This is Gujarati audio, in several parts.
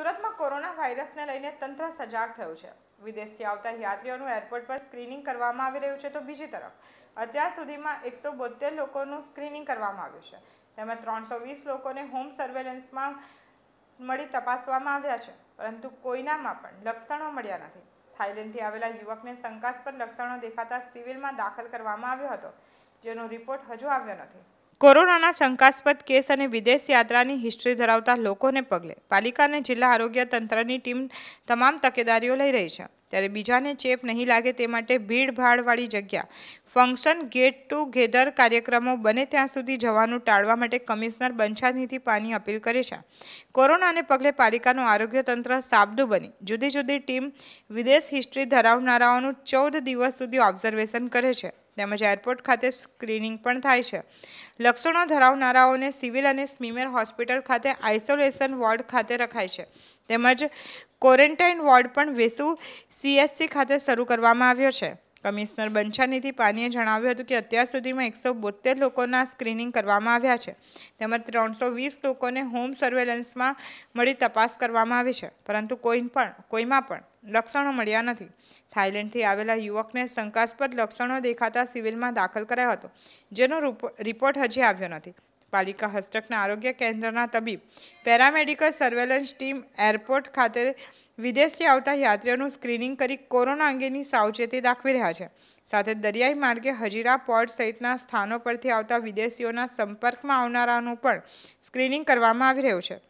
સુરતમાં કોરોના વાયરસને લઈને તંત્ર સજાગ થયું છે વિદેશથી આવતા યાત્રીઓનું એરપોર્ટ પર સ્ક્રીનિંગ કરવામાં આવી રહ્યું છે તો બીજી તરફ અત્યાર સુધીમાં એકસો બોતેર લોકોનું સ્ક્રીનિંગ કરવામાં આવ્યું છે તેમાં ત્રણસો વીસ લોકોને હોમ સર્વેલન્સમાં મળી તપાસવામાં આવ્યા છે પરંતુ કોઈનામાં પણ લક્ષણો મળ્યા નથી થાઇલેન્ડથી આવેલા યુવકને શંકાસ્પદ લક્ષણો દેખાતા સિવિલમાં દાખલ કરવામાં આવ્યો હતો જેનો રિપોર્ટ હજુ આવ્યો નથી કોરોનાના શંકાસ્પદ કેસ અને વિદેશ યાત્રાની હિસ્ટ્રી ધરાવતા લોકોને પગલે પાલિકા અને જિલ્લા આરોગ્ય તંત્રની ટીમ તમામ તકેદારીઓ લઈ રહી છે ત્યારે બીજાને ચેપ નહીં લાગે તે માટે ભીડભાડવાળી જગ્યા ફંક્શન ગેટ ટુ ગેધર કાર્યક્રમો બને ત્યાં સુધી જવાનું ટાળવા માટે કમિશનર બંછાનિધિ પાની અપીલ કરે છે કોરોનાને પગલે પાલિકાનું આરોગ્ય તંત્ર સાબદું બની જુદી જુદી ટીમ વિદેશ હિસ્ટ્રી ધરાવનારાઓનું ચૌદ દિવસ સુધી ઓબ્ઝર્વેશન કરે છે તેમજ એરપોર્ટ ખાતે સ્ક્રીનિંગ પણ થાય છે લક્ષણો ધરાવનારાઓને સિવિલ અને સ્મીમેર હોસ્પિટલ ખાતે આઇસોલેશન વોર્ડ ખાતે રખાય છે તેમજ ક્વોરન્ટાઇન વોર્ડ પણ વેસુ સીએસસી ખાતે શરૂ કરવામાં આવ્યો છે કમિશનર બંછાનિધિ પાનીએ જણાવ્યું હતું કે અત્યાર સુધીમાં એકસો બોતેર લોકોના સ્ક્રીનિંગ કરવામાં આવ્યા છે તેમજ ત્રણસો વીસ લોકોને હોમ સર્વેલન્સમાં મળી તપાસ કરવામાં આવી છે પરંતુ કોઈ પણ કોઈમાં પણ લક્ષણો મળ્યા નથી થાઇલેન્ડથી આવેલા યુવકને શંકાસ્પદ લક્ષણો દેખાતા સિવિલમાં દાખલ કરાયો હતો જેનો રિપોર્ટ હજી આવ્યો નથી પાલિકા હસ્તકના આરોગ્ય કેન્દ્રના તબીબ પેરામેડિકલ સર્વેલન્સ ટીમ એરપોર્ટ ખાતે વિદેશથી આવતા યાત્રીઓનું સ્ક્રીનિંગ કરી કોરોના અંગેની સાવચેતી દાખવી રહ્યા છે સાથે દરિયાઈ માર્ગે હજીરા પોર્ટ સહિતના સ્થાનો પરથી આવતા વિદેશીઓના સંપર્કમાં આવનારાનું પણ સ્ક્રીનિંગ કરવામાં આવી રહ્યું છે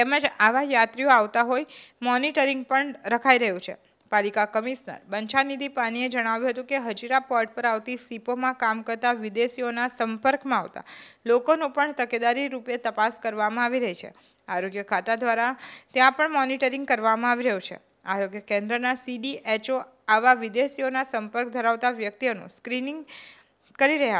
તેમજ આવા યાત્રીઓ આવતા હોય મોનિટરિંગ પણ રખાઈ રહ્યું છે પાલિકા કમિશનર બંછાનિધિ પાનીએ જણાવ્યું હતું કે હજીરા પોર્ટ પર આવતી સીપોમાં કામ કરતા વિદેશીઓના સંપર્કમાં આવતા લોકોનો પણ તકેદારી રૂપે તપાસ કરવામાં આવી રહી છે આરોગ્ય ખાતા દ્વારા ત્યાં પણ મોનિટરિંગ કરવામાં આવી રહ્યું છે આરોગ્ય કેન્દ્રના સીડીએચઓ આવા વિદેશીઓના સંપર્ક ધરાવતા વ્યક્તિઓનું સ્ક્રીનિંગ કરી રહ્યા છે